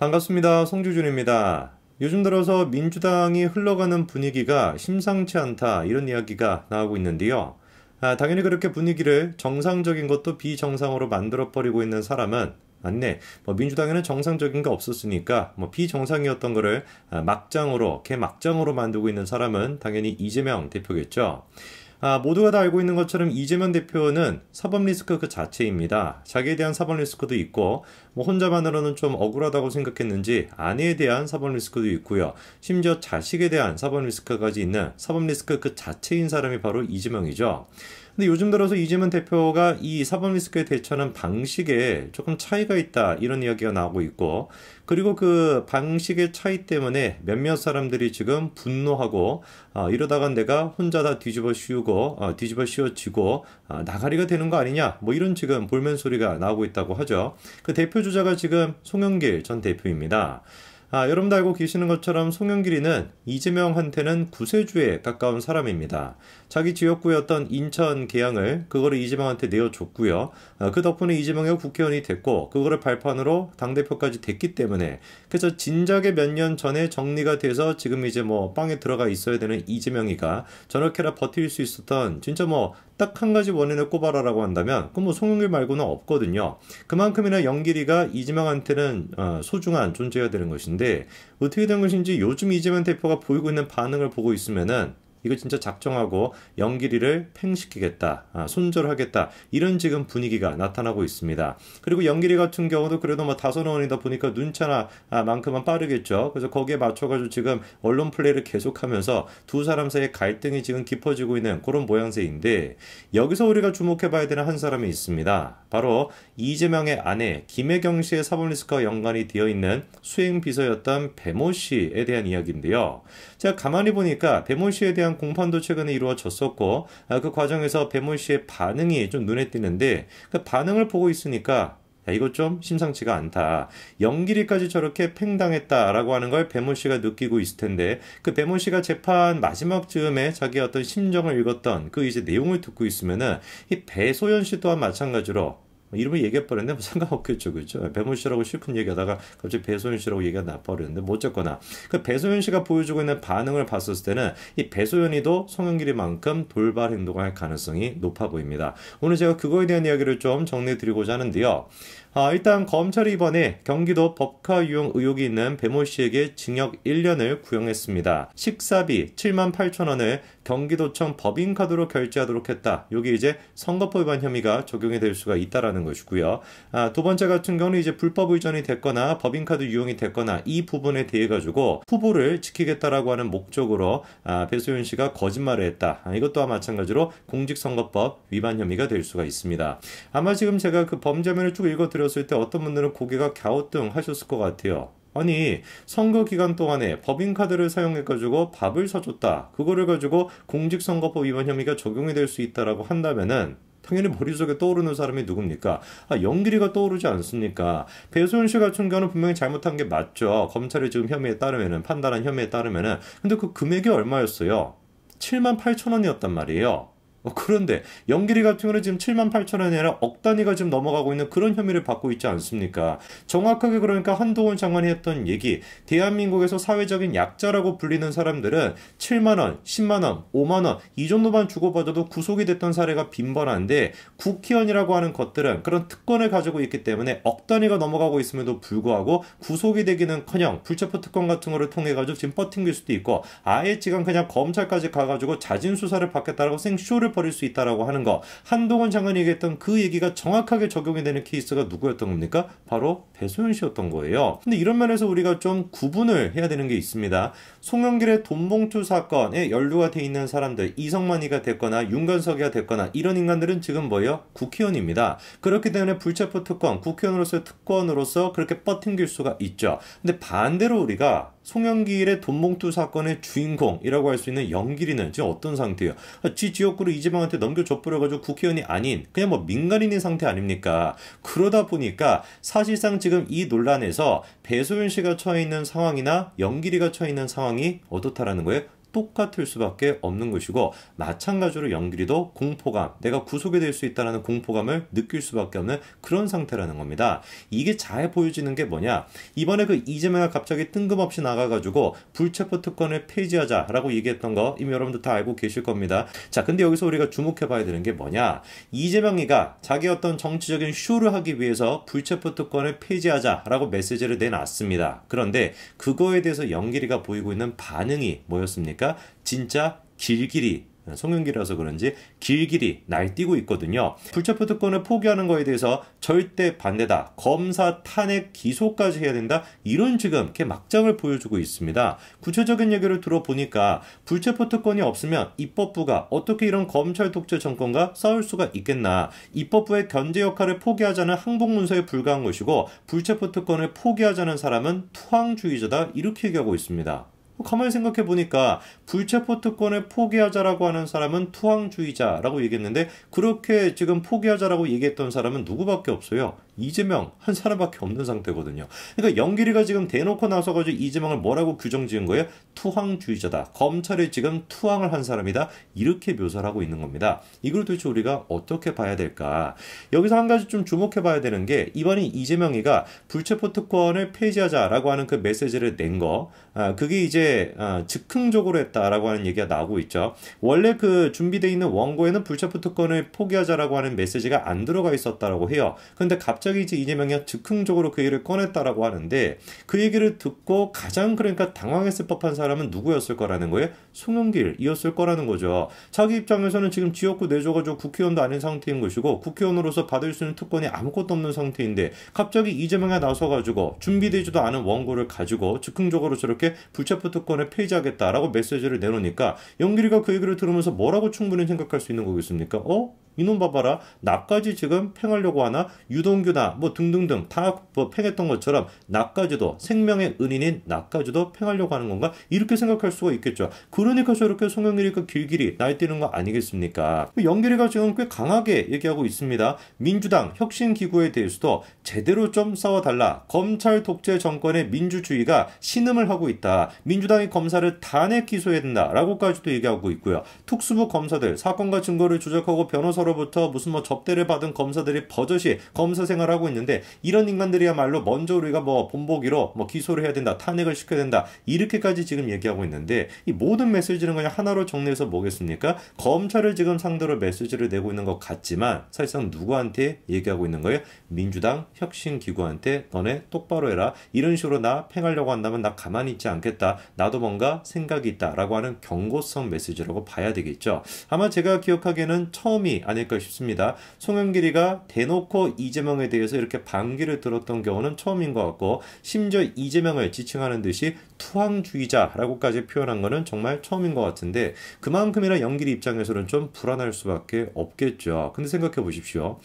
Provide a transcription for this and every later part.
반갑습니다. 송주준입니다. 요즘 들어서 민주당이 흘러가는 분위기가 심상치 않다 이런 이야기가 나오고 있는데요. 아, 당연히 그렇게 분위기를 정상적인 것도 비정상으로 만들어버리고 있는 사람은 안내 뭐 민주당에는 정상적인 게 없었으니까 뭐 비정상이었던 거를 아, 막장으로 개 막장으로 만들고 있는 사람은 당연히 이재명 대표겠죠. 아, 모두가 다 알고 있는 것처럼 이재명 대표는 사법 리스크 그 자체입니다. 자기에 대한 사법 리스크도 있고 뭐 혼자만으로는 좀 억울하다고 생각했는지 아내에 대한 사법 리스크도 있고요. 심지어 자식에 대한 사법 리스크까지 있는 사법 리스크 그 자체인 사람이 바로 이재명이죠. 근데 요즘 들어서 이재명 대표가 이 사법 리스크에 대처하는 방식에 조금 차이가 있다 이런 이야기가 나오고 있고 그리고 그 방식의 차이 때문에 몇몇 사람들이 지금 분노하고 아, 이러다가 내가 혼자 다 뒤집어 씌우고 어, 뒤집어 씌워지고 아, 나가리가 되는 거 아니냐 뭐 이런 지금 볼멘 소리가 나오고 있다고 하죠. 그 대표 주자가 지금 송영길 전 대표입니다. 아, 여러분도 알고 계시는 것처럼 송영길이는 이재명한테는 구세주에 가까운 사람입니다. 자기 지역구였던 인천 개항을 그거를 이재명한테 내어줬고요. 아, 그 덕분에 이재명이 국회의원이 됐고 그거를 발판으로 당대표까지 됐기 때문에 그래서 진작에 몇 년 전에 정리가 돼서 지금 이제 뭐 빵에 들어가 있어야 되는 이재명이가 저렇게나 버틸 수 있었던 진짜 뭐 딱한 가지 원인을 꼽아라라고 한다면 그 뭐 송영길 말고는 없거든요. 그만큼이나 영길이가 이지망한테는 어, 소중한 존재가 되는 것인데 어떻게 된 것인지 요즘 이지망 대표가 보이고 있는 반응을 보고 있으면은 이거 진짜 작정하고 연기리를팽시키겠다 아, 손절하겠다 이런 지금 분위기가 나타나고 있습니다. 그리고 연기리 같은 경우도 그래도 뭐 다선 의원이다 보니까 눈차나만큼은 아, 빠르겠죠. 그래서 거기에 맞춰가지고 지금 언론 플레이를 계속하면서 두 사람 사이의 갈등이 지금 깊어지고 있는 그런 모양새인데 여기서 우리가 주목해봐야 되는 한 사람이 있습니다. 바로 이재명의 아내 김혜경 씨의 사법 리스크와 연관이 되어 있는 수행 비서였던 배모 씨에 대한 이야기인데요. 제가 가만히 보니까 배모 씨에 대한 대한 공판도 최근에 이루어졌었고 아, 그 과정에서 배모 씨의 반응이 좀 눈에 띄는데 그 반응을 보고 있으니까 야, 이거 좀 심상치가 않다. 연기리까지 저렇게 팽당했다라고 하는 걸 배모 씨가 느끼고 있을 텐데 그 배모 씨가 재판 마지막 즈음에 자기 어떤 심정을 읽었던 그 이제 내용을 듣고 있으면은 이 배소연 씨 또한 마찬가지로 뭐 이름을 얘기해 버렸는데 뭐 상관없겠죠. 그죠? 배문 씨라고 슬픈 얘기하다가 갑자기 배소연 씨라고 얘기가 나버렸는데 뭐 어쨌거나 그 배소연 씨가 보여주고 있는 반응을 봤었을 때는 이 배소연이도 송영길이만큼 돌발 행동할 가능성이 높아 보입니다. 오늘 제가 그거에 대한 이야기를 좀 정리해 드리고자 하는데요. 아, 일단 검찰이 이번에 경기도 법카 유용 의혹이 있는 배모 씨에게 징역 1년을 구형했습니다. 식사비 7만 8천 원을 경기도청 법인카드로 결제하도록 했다. 여기 이제 선거법 위반 혐의가 적용이 될 수가 있다라는 것이고요. 아, 두 번째 같은 경우는 이제 불법 의전이 됐거나 법인카드 유용이 됐거나 이 부분에 대해 가지고 후보를 지키겠다라고 하는 목적으로 아, 배소윤 씨가 거짓말을 했다. 아, 이것 또한 마찬가지로 공직선거법 위반 혐의가 될 수가 있습니다. 아마 지금 제가 그 범죄면을 쭉 읽어드렸 들었을 때 어떤 분들은 고개가 갸우뚱 하셨을 것 같아요. 아니 선거 기간 동안에 법인카드를 사용해가지고 밥을 사줬다. 그거를 가지고 공직선거법 위반 혐의가 적용이 될 수 있다라고 한다면은 당연히 머릿속에 떠오르는 사람이 누굽니까? 아, 영길이가 떠오르지 않습니까? 배소연 씨 같은 경우는 분명히 잘못한 게 맞죠. 검찰이 지금 혐의에 따르면은, 판단한 혐의에 따르면은. 근데 그 금액이 얼마였어요? 7만 8천 원이었단 말이에요. 어, 그런데 연기리 같은 경우는 지금 7만 8천 원이 아니라 억 단위가 지금 넘어가고 있는 그런 혐의를 받고 있지 않습니까? 정확하게 그러니까 한동훈 장관이 했던 얘기, 대한민국에서 사회적인 약자라고 불리는 사람들은 7만 원, 10만 원, 5만 원이 정도만 주고받아도 구속이 됐던 사례가 빈번한데 국회의원이라고 하는 것들은 그런 특권을 가지고 있기 때문에 억 단위가 넘어가고 있음에도 불구하고 구속이 되기는커녕 불체포 특권 같은 거를 통해 가지고 지금 버팅길 수도 있고 아예 지금 그냥 검찰까지 가가지고 자진 수사를 받겠다라고 생쇼를 시위를 벌일 수 있다라고 하는 거 한동훈 장관이 얘기했던 그 얘기가 정확하게 적용이 되는 케이스가 누구였던 겁니까? 바로 배소윤 씨였던 거예요. 근데 이런 면에서 우리가 좀 구분을 해야 되는 게 있습니다. 송영길의 돈봉투 사건에 연루가 돼 있는 사람들 이성만이가 됐거나 윤관석이가 됐거나 이런 인간들은 지금 뭐예요? 국회의원입니다. 그렇기 때문에 불체포 특권, 국회의원으로서의 특권으로서 그렇게 버틴길 수가 있죠. 근데 반대로 우리가 송영길의 돈봉투 사건의 주인공이라고 할 수 있는 영길이는 지금 어떤 상태예요? 지 지역구를 이재명한테 넘겨줘버려가지고 국회의원이 아닌 그냥 뭐 민간인인 상태 아닙니까? 그러다 보니까 사실상 지금 이 논란에서 배소윤 씨가 처해 있는 상황이나 영길이가 처해 있는 상황이 어떻다라는 거예요? 똑같을 수밖에 없는 것이고 마찬가지로 연기리도 공포감, 내가 구속이 될 수 있다라는 공포감을 느낄 수밖에 없는 그런 상태라는 겁니다. 이게 잘 보여지는 게 뭐냐? 이번에 그 이재명이 갑자기 뜬금없이 나가가지고 불체포 특권을 폐지하자라고 얘기했던 거 이미 여러분들 다 알고 계실 겁니다. 자, 근데 여기서 우리가 주목해봐야 되는 게 뭐냐? 이재명이가 자기 어떤 정치적인 쇼를 하기 위해서 불체포 특권을 폐지하자라고 메시지를 내놨습니다. 그런데 그거에 대해서 연기리가 보이고 있는 반응이 뭐였습니까? 보니까 진짜 길길이 송영길이라서 그런지 길길이 날뛰고 있거든요. 불체포 특권을 포기하는 거에 대해서 절대 반대다. 검사 탄핵 기소까지 해야 된다. 이런 지금 이렇게 막장을 보여주고 있습니다. 구체적인 얘기를 들어보니까 불체포 특권이 없으면 입법부가 어떻게 이런 검찰 독재 정권과 싸울 수가 있겠나. 입법부의 견제 역할을 포기하자는 항복 문서에 불과한 것이고 불체포 특권을 포기하자는 사람은 투항주의자다. 이렇게 얘기하고 있습니다. 뭐 가만히 생각해 보니까 불체포 특권을 포기하자라고 하는 사람은 투항주의자라고 얘기했는데 그렇게 지금 포기하자라고 얘기했던 사람은 누구밖에 없어요. 이재명 한 사람밖에 없는 상태거든요. 그러니까 영길이가 지금 대놓고 나서가지고 이재명을 뭐라고 규정 지은 거예요? 투항주의자다. 검찰이 지금 투항을 한 사람이다. 이렇게 묘사를 하고 있는 겁니다. 이걸 도대체 우리가 어떻게 봐야 될까? 여기서 한 가지 좀 주목해 봐야 되는 게 이번에 이재명이가 불체포 특권을 폐지하자라고 하는 그 메시지를 낸 거, 아, 그게 이제 아, 즉흥적으로 했다라고 하는 얘기가 나오고 있죠. 원래 그 준비되어 있는 원고에는 불체포 특권을 포기하자라고 하는 메시지가 안 들어가 있었다라고 해요. 근데 갑 갑자기 이제 이재명이 즉흥적으로 그 얘기를 꺼냈다라고 하는데 그 얘기를 듣고 가장 그러니까 당황했을 법한 사람은 누구였을 거라는 거예요? 송영길이었을 거라는 거죠. 자기 입장에서는 지금 지역구 내줘가지고 국회의원도 아닌 상태인 것이고 국회의원으로서 받을 수 있는 특권이 아무것도 없는 상태인데 갑자기 이재명이 나서가지고 준비되지도 않은 원고를 가지고 즉흥적으로 저렇게 불체포 특권을 폐지하겠다라고 메시지를 내놓으니까 영길이가 그 얘기를 들으면서 뭐라고 충분히 생각할 수 있는 거겠습니까? 어? 이놈 봐봐라. 나까지 지금 팽하려고 하나? 유동규나 뭐 등등등 다뭐 팽했던 것처럼 나까지도 생명의 은인인 나까지도 팽하려고 하는 건가? 이렇게 생각할 수가 있겠죠. 그러니까 저렇게 송영길이그 길길이 날뛰는 거 아니겠습니까? 영길이가 지금 꽤 강하게 얘기하고 있습니다. 민주당 혁신기구에 대해서도 제대로 좀 싸워달라. 검찰 독재 정권의 민주주의가 신음을 하고 있다. 민주당이 검사를 단핵 기소해야 된다. 라고까지도 얘기하고 있고요. 특수부 검사들 사건과 증거를 조작하고 변호사로 검사로부터 무슨 뭐 접대를 받은 검사들이 버젓이 검사 생활하고 있는데 이런 인간들이야말로 먼저 우리가 뭐 본보기로 뭐 기소를 해야 된다, 탄핵을 시켜야 된다 이렇게까지 지금 얘기하고 있는데 이 모든 메시지는 그냥 하나로 정리해서 뭐겠습니까? 검찰을 지금 상대로 메시지를 내고 있는 것 같지만 사실상 누구한테 얘기하고 있는 거예요? 민주당 혁신 기구한테 너네 똑바로 해라 이런 식으로 나 팽하려고 한다면 나 가만히 있지 않겠다. 나도 뭔가 생각이 있다라고 하는 경고성 메시지라고 봐야 되겠죠. 아마 제가 기억하기에는 처음이 아닐까 싶습니다. 송영길이가 대놓고 이재명에 대해서 이렇게 반기를 들었던 경우는 처음인 것 같고 심지어 이재명을 지칭하는 듯이 투항주의자라고까지 표현한 것은 정말 처음인 것 같은데 그만큼이나 영길이 입장에서는 좀 불안할 수밖에 없겠죠. 근데 생각해 보십시오.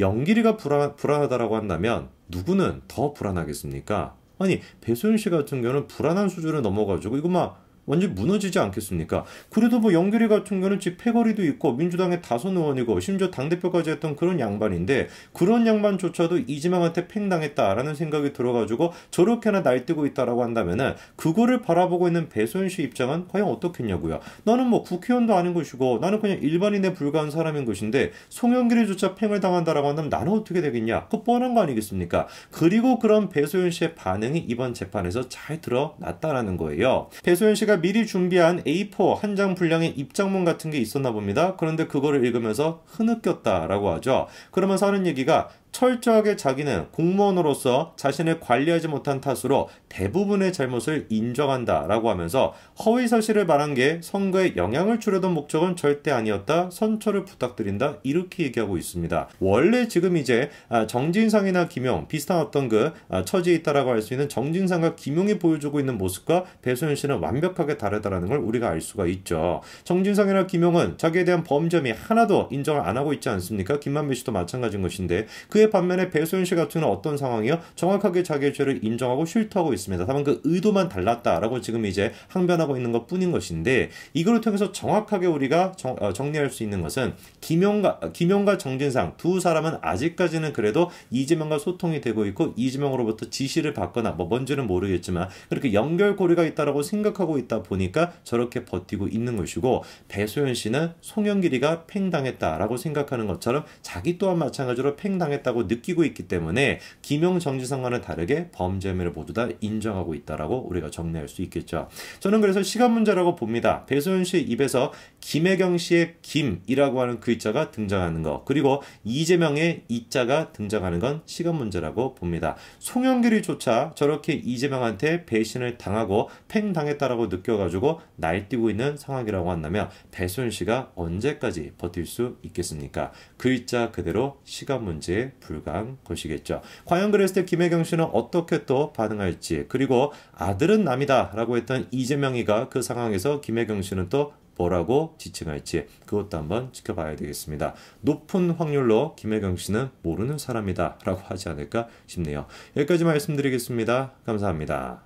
영길이가 불안, 불안하다라고 한다면 누구는 더 불안하겠습니까? 아니 배소윤 씨 같은 경우는 불안한 수준을 넘어가지고 이거 막 완전 히 무너지지 않겠습니까? 그래도 뭐연결이 같은 경우는 집 패거리도 있고 민주당의 다선 의원이고 심지어 당대표까지 했던 그런 양반인데 그런 양반조차도 이지망한테 팽당했다라는 생각이 들어가지고 저렇게나 날뛰고 있다라고 한다면은 그거를 바라보고 있는 배소연 씨 입장은 과연 어떻겠냐고요. 나는 뭐 국회의원도 아닌 것이고 나는 그냥 일반인에 불과한 사람인 것인데 송영길이조차 팽을 당한다라고 한다면 나는 어떻게 되겠냐? 그 뻔한 거 아니겠습니까? 그리고 그런 배소연 씨의 반응이 이번 재판에서 잘 드러났다라는 거예요. 배소연 씨가 자기가 미리 준비한 A4 한 장 분량의 입장문 같은 게 있었나 봅니다. 그런데 그거를 읽으면서 흐느꼈다라고 하죠. 그러면서 하는 얘기가 철저하게 자기는 공무원으로서 자신을 관리하지 못한 탓으로 대부분의 잘못을 인정한다 라고 하면서 허위 사실을 말한 게 선거에 영향을 주려던 목적은 절대 아니었다. 선처를 부탁드린다. 이렇게 얘기하고 있습니다. 원래 지금 이제 아, 정진상이나 김용 비슷한 어떤 그 아, 처지에 있다라고 할 수 있는 정진상과 김용이 보여주고 있는 모습과 배소연 씨는 완벽하게 다르다라는 걸 우리가 알 수가 있죠. 정진상이나 김용은 자기에 대한 범죄이 하나도 인정을 안 하고 있지 않습니까? 김만배 씨도 마찬가지인 것인데 그 그에 반면에 배소윤 씨 같은 경우는 어떤 상황이요? 정확하게 자기의 죄를 인정하고 쉴터하고 있습니다. 다만 그 의도만 달랐다라고 지금 이제 항변하고 있는 것 뿐인 것인데 이걸 통해서 정확하게 우리가 정, 어, 정리할 수 있는 것은 김용과, 김용과 정진상 두 사람은 아직까지는 그래도 이재명과 소통이 되고 있고 이재명으로부터 지시를 받거나 뭐 뭔지는 모르겠지만 그렇게 연결고리가 있다라고 생각하고 있다 보니까 저렇게 버티고 있는 것이고 배소연 씨는 송영길이가 팽당했다라고 생각하는 것처럼 자기 또한 마찬가지로 팽당했다 있다고 느끼고 있기 때문에 김용 정지성과는 다르게 범죄 혐의를 모두 다 인정하고 있다라고 우리가 정리할 수 있겠죠. 저는 그래서 시간 문제라고 봅니다. 배소연 씨 입에서 김혜경 씨의 김이라고 하는 글자가 등장하는 거 그리고 이재명의 이자가 등장하는 건 시간 문제라고 봅니다. 송영길이조차 저렇게 이재명한테 배신을 당하고 팽당했다라고 느껴가지고 날뛰고 있는 상황이라고 한다면 배소연 씨가 언제까지 버틸 수 있겠습니까? 글자 그대로 시간 문제에 불가한 것이겠죠. 과연 그랬을 때 김혜경 씨는 어떻게 또 반응할지 그리고 아들은 남이다라고 했던 이재명이가 그 상황에서 김혜경 씨는 또 뭐라고 지칭할지 그것도 한번 지켜봐야 되겠습니다. 높은 확률로 김혜경 씨는 모르는 사람이다 라고 하지 않을까 싶네요. 여기까지 말씀드리겠습니다. 감사합니다.